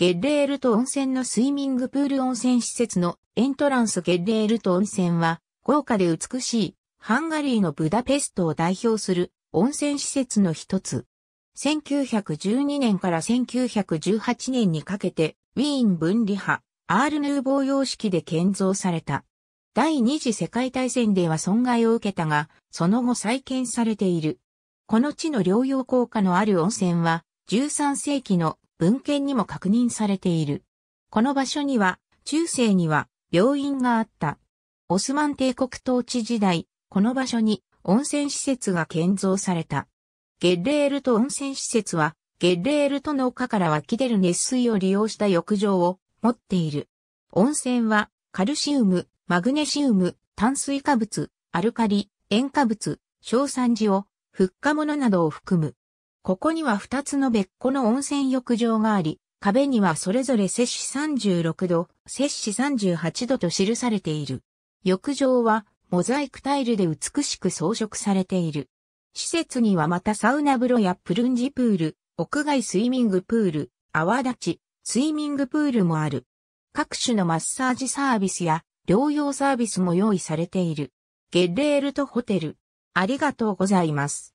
ゲッレールト温泉のスイミングプール温泉施設のエントランスゲッレールト温泉は、豪華で美しい、ハンガリーのブダペストを代表する温泉施設の一つ。1912年から1918年にかけて、ウィーン分離派、アールヌーボー様式で建造された。第二次世界大戦では損害を受けたが、その後再建されている。この地の療養効果のある温泉は、13世紀の文献にも確認されている。この場所には、中世には病院があった。オスマン帝国統治時代、この場所に温泉施設が建造された。ゲッレールと温泉施設は、ゲッレールとの丘から湧き出る熱水を利用した浴場を持っている。温泉は、カルシウム、マグネシウム、炭水化物、アルカリ、塩化物、硝酸塩、フッ化物などを含む。ここには2つの別個の温泉浴場があり、壁にはそれぞれ摂氏36度、摂氏38度と記されている。浴場はモザイクタイルで美しく装飾されている。施設にはまたサウナ風呂やプルンジプール、屋外スイミングプール、泡立ち、スイミングプールもある。各種のマッサージサービスや療養サービスも用意されている。ゲッレールとホテル。ありがとうございます。